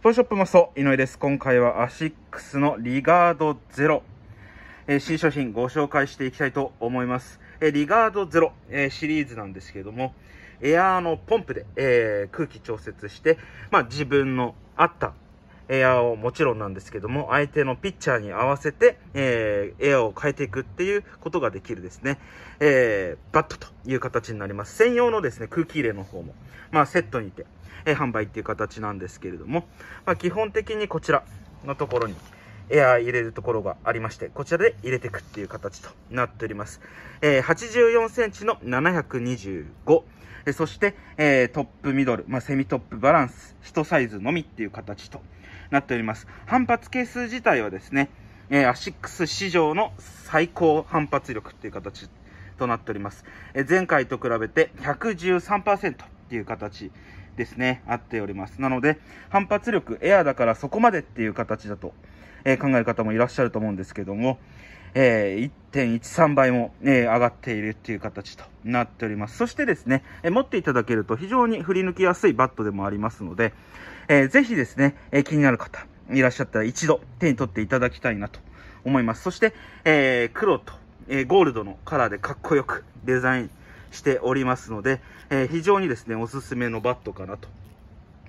フトショップマスト、井上です。今回はアシックスのリガードゼロ、えー、新商品ご紹介していきたいと思います。えー、リガードゼロ、えー、シリーズなんですけれども、エアーのポンプで、え空気調節して、まあ、自分の合ったエアーをもちろんなんですけども、相手のピッチャーに合わせて、えー、エアを変えていくっていうことができるですね、えー、バットという形になります。専用のですね、空気入れの方も、まあ、セットにて、えー、販売っていう形なんですけれども、まあ、基本的にこちらのところに、エアー入れるところがありまして、こちらで入れていくっていう形となっております。えー、84センチの725。えそして、えー、トップミドル、まあ、セミトップバランス、1サイズのみっていう形となっております。反発係数自体はですね、えー、アシックス史上の最高反発力っていう形となっております。え前回と比べて113%。っていう形ですね、あっております。なので、反発力、エアだからそこまでっていう形だと、えー、考える方もいらっしゃると思うんですけども、えー、1.13倍も、えー、上がっているっていう形となっております。そしてですね、えー、持っていただけると非常に振り抜きやすいバットでもありますので、えー、ぜひですね、え気になる方いらっしゃったら一度手に取っていただきたいなと思います。そして、え黒と、えゴールドのカラーでかっこよくデザインしておりますので、えー、非常にですね、おすすめのバットかなと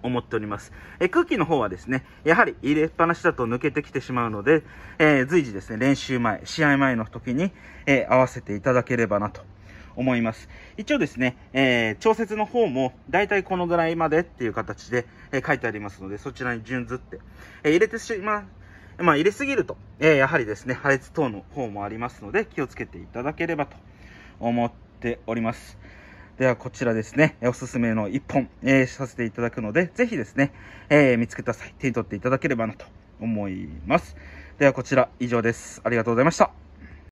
思っております。え空気の方はですね、やはり入れっぱなしだと抜けてきてしまうので、えー、随時ですね、練習前、試合前の時に、えー、合わせていただければなと思います。一応ですね、えー、調節の方もだいたいこのぐらいまでっていう形で、え書いてありますので、そちらに順ずって、え入れてしまう、まあ、入れすぎると、えやはりですね、破裂等の方もありますので、気をつけていただければと思っております。ではこちらですね、おすすめの1本、えー、させていただくので、ぜひですね、えー、見つけた際、手に取っていただければなと思います。ではこちら以上です。ありがとうございました。